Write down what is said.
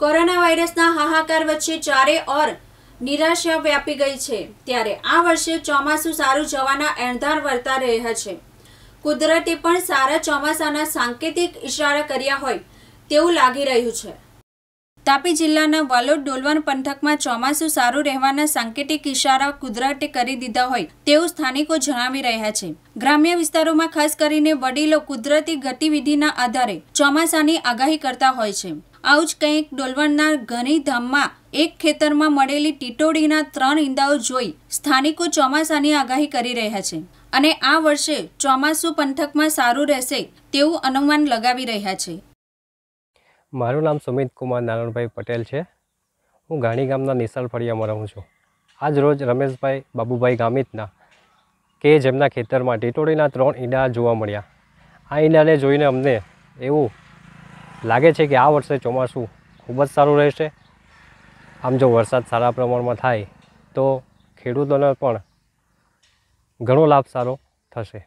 corona વાયરસના હાહાકાર વચ્ચે ચારે ઓર નિરાશા વ્યાપી ગઈ છે ત્યારે આ વર્ષે ચોમાસું સારું જવાના એણધાર વર્તા રહ્યા છે કુદરતે પણ સારા ચોમાસાના સાંકેતિક ઇશારા કર્યા હોય તેવું લાગી રહ્યું છે તાપી જિલ્લાના વાલોડ ડોલવણ પંથકમાં ચોમાસું સારું રહેવાના સાંકેતિક ઇશારા કુદરતે કરી દીધા હોય તેવું સ્થાનિકો જણાવી રહ્યા છે ગ્રામ્ય વિસ્તારોમાં ખાસ કરીને વડીલો કુદરતી ગતિવિધિના આધારે ચોમાસાની આગાહી કરતા હોય છે આવું જ કંઈક ડોલવણના ઘનીધામમાં એક ખેતરમાં મળેલી ટીટોડીના ત્રણ ઈંડાઓ જોઈ સ્થાનિકો ચોમાસાની આગાહી કરી રહ્યા છે અને આ વર્ષે ચોમાસું પંથકમાં સારું રહેશે તેવું અનુમાન લગાવી રહ્યા છે મારું નામ સુમિત કુમાર નારણભાઈ પટેલ છે હું ગાણી ગામના નિશાળ ફળિયામાં રહું છું આજ રોજ રમેશભાઈ બાબુભાઈ ગામિતના કે જેમના ખેતરમાં ટીટોડીના ત્રણ ઈંડા જોવા મળ્યા આ ઈંડાને જોઈને અમને એવું લાગે છે કે આ વર્ષે ચોમાસું ખૂબ જ સારું રહેશે આમ જો વરસાદ સારા પ્રમાણમાં થાય તો ખેડૂતોને પણ ઘણો લાભ સારો થશે